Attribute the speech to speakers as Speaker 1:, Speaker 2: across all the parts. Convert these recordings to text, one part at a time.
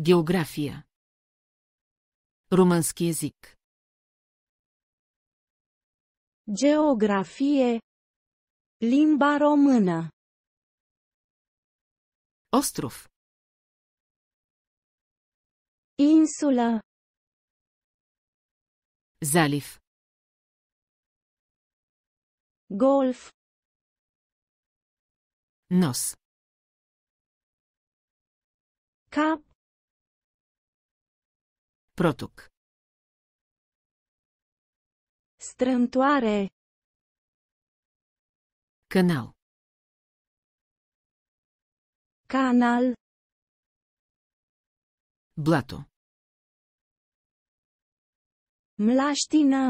Speaker 1: География Румънски език Geografie Limba română Ostrov Insulă Zaliv Golf Nos Cap Protuc. Strâmtoare. Canal. Canal. Blato. Mlaștină.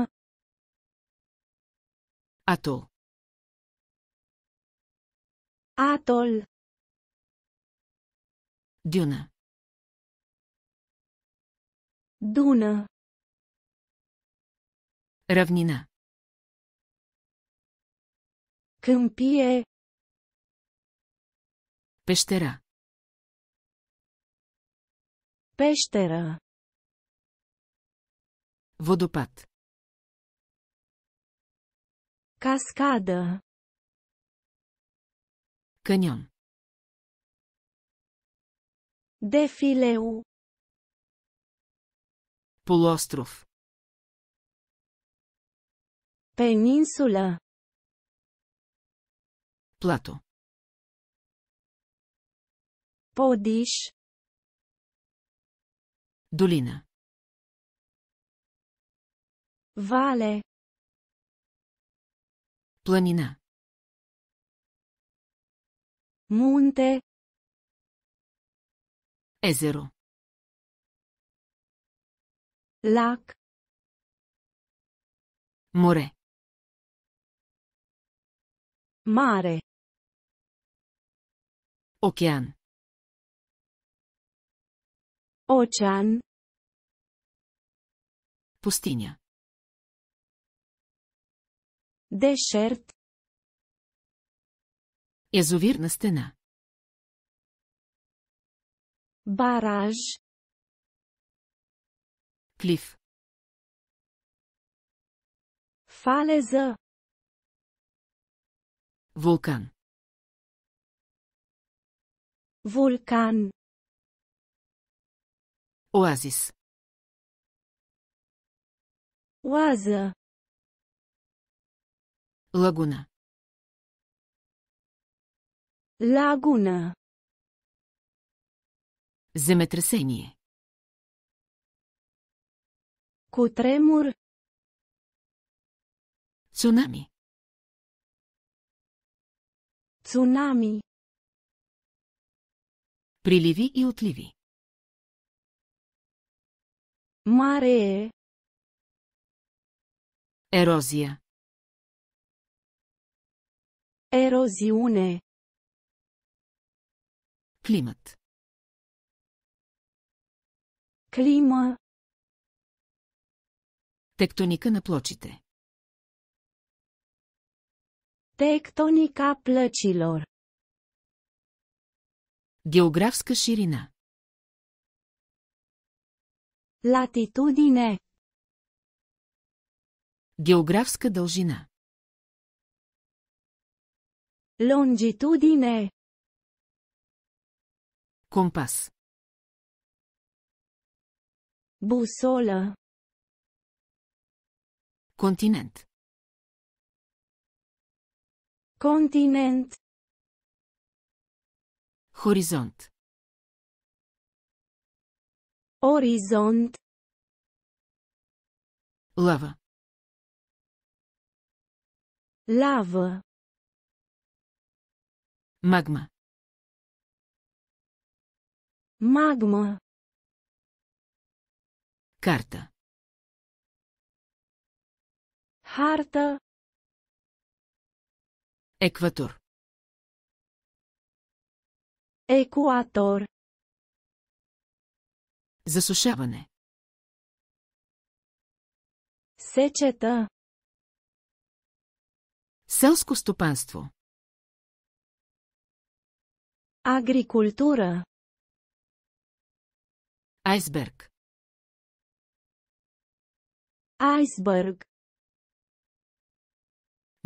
Speaker 1: Atol. Atol. Duna. Duna. Ravnina. Câmpie. Peștera. Peștera. Vodopat. Cascada. Cănion. Defileu. Полуостров. Пенинсула. Плато. Подиш. Долина. Вале. Планина. Мунте. Езеро. Лак. Море. Mare. Ocean. Ocean. Пустиня. Дешерт. Язовирна стена. Бараж. Плив. Фале за. Вулкан. Вулкан. Оазис. Оаза. Лагуна. Лагуна. Земетресение. Cu tremur. Tsunami. Tsunami. Прилеви и отливи. mare, erozia Eroziune. climat, Climă. Тектоника на плочите. Tectonica plăcilor. Географска ширина. Латитудине. Географска дължина. Лонгитудине. Компас. Бусола. Kontinent. Kontinent. Horizont. Horizont. Лава. Лава. Магма. Магма. Карта. Харта. Екватор. Екуатор. Засушаване. Сечета. Селско стопанство. Агрикултура. Айсберг. Айсберг.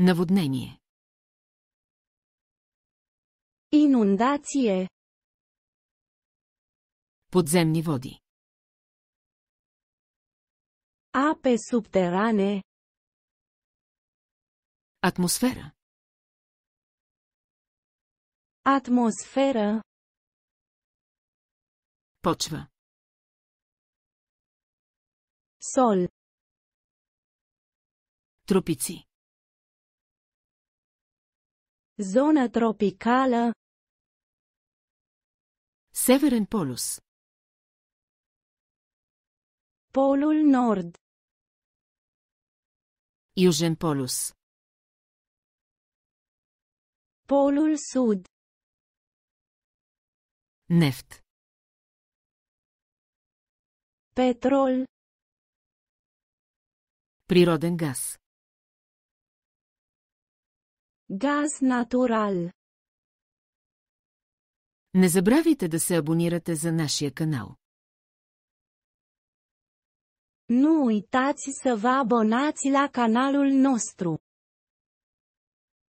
Speaker 1: Наводнение. Инундация. Подземни води. Апе субтеране. Атмосфера. Атмосфера. Почва. Сол. Тропици. Zonă tropicală severin Polus Polul Nord Iugen Polus Polul Sud Neft Petrol Priroden gaz Газ натурал. Не забравяйте да се абонирате за нашия канал. Nu uitați să vă abonați la canalul nostru.